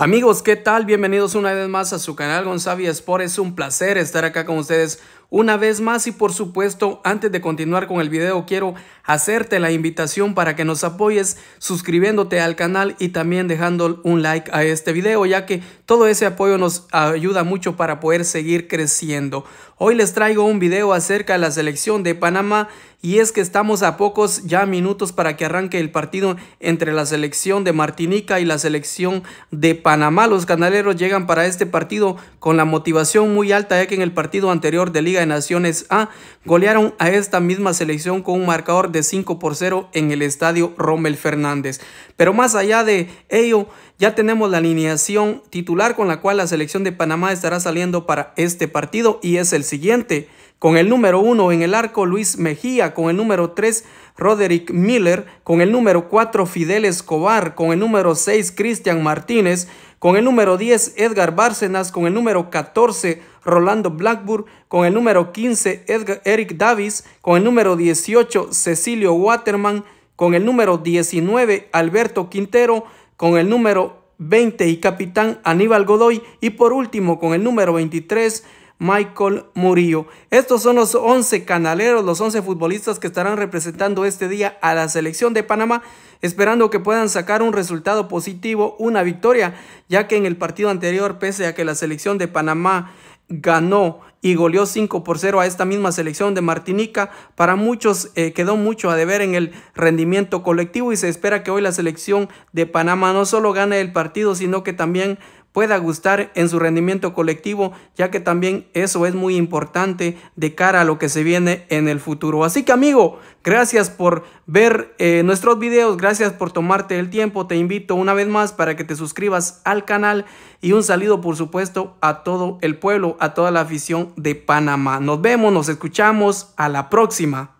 Amigos, ¿qué tal? Bienvenidos una vez más a su canal Gonzavi Sport. Es un placer estar acá con ustedes una vez más y por supuesto, antes de continuar con el video, quiero hacerte la invitación para que nos apoyes suscribiéndote al canal y también dejando un like a este video, ya que todo ese apoyo nos ayuda mucho para poder seguir creciendo. Hoy les traigo un video acerca de la selección de Panamá y es que estamos a pocos ya minutos para que arranque el partido entre la selección de Martinica y la selección de Panamá. Los canaleros llegan para este partido con la motivación muy alta ya que en el partido anterior de Liga de Naciones A golearon a esta misma selección con un marcador de 5 por 0 en el estadio Rommel Fernández. Pero más allá de ello, ya tenemos la alineación titular con la cual la selección de Panamá estará saliendo para este partido y es el siguiente. Con el número 1 en el arco Luis Mejía, con el número 3 Roderick Miller, con el número 4 Fidel Escobar, con el número 6 Cristian Martínez, con el número 10, Edgar Bárcenas. Con el número 14, Rolando Blackburn. Con el número 15, Eric Davis. Con el número 18, Cecilio Waterman. Con el número 19, Alberto Quintero. Con el número 20 y capitán Aníbal Godoy. Y por último, con el número 23, Michael Murillo. Estos son los 11 canaleros, los 11 futbolistas que estarán representando este día a la selección de Panamá, esperando que puedan sacar un resultado positivo, una victoria, ya que en el partido anterior, pese a que la selección de Panamá ganó y goleó 5 por 0 a esta misma selección de Martinica. Para muchos eh, quedó mucho a deber en el rendimiento colectivo y se espera que hoy la selección de Panamá no solo gane el partido, sino que también pueda gustar en su rendimiento colectivo, ya que también eso es muy importante de cara a lo que se viene en el futuro. Así que amigo, gracias por ver eh, nuestros videos, gracias por tomarte el tiempo, te invito una vez más para que te suscribas al canal y un saludo por supuesto a todo el pueblo a toda la afición de Panamá. Nos vemos, nos escuchamos, a la próxima.